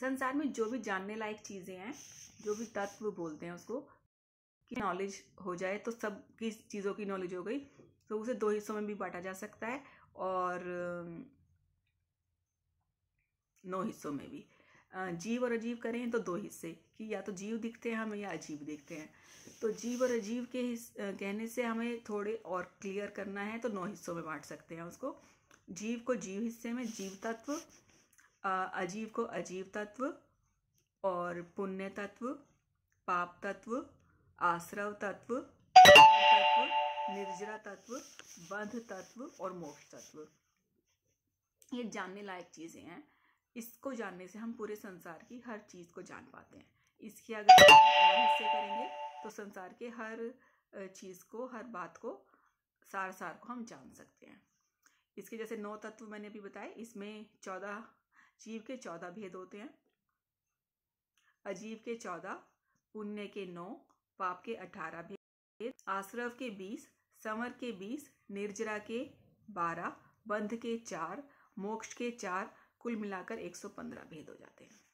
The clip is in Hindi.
संसार में जो भी जानने लायक चीज़ें हैं जो भी तत्व बोलते हैं उसको कि नॉलेज हो जाए तो सब की चीज़ों की नॉलेज हो गई तो उसे दो हिस्सों में भी बांटा जा सकता है और नौ हिस्सों में भी जीव और अजीव करें तो दो हिस्से कि या तो जीव दिखते हैं हमें या अजीव दिखते हैं तो जीव और अजीव के कहने से हमें थोड़े और क्लियर करना है तो नौ हिस्सों में बांट सकते हैं उसको जीव को जीव हिस्से में जीव तत्व अजीव को अजीव तत्व और पुण्य तत्व पाप तत्व आश्रव तत्व तत्व निर्जरा तत्व बंध तत्व और मोक्ष तत्व ये जानने लायक चीज़ें हैं इसको जानने से हम पूरे संसार की हर चीज़ को जान पाते हैं इसके अगर हिस्से करेंगे तो संसार के हर चीज़ को हर बात को सार सार को हम जान सकते हैं इसके जैसे नौ तत्व मैंने अभी बताए इसमें चौदह जीव के चौदह भेद होते हैं अजीव के चौदह पुण्य के नौ पाप के अठारह भेद आश्रव के बीस समर के बीस निर्जरा के बारह बंध के चार मोक्ष के चार कुल मिलाकर एक सौ पंद्रह भेद हो जाते हैं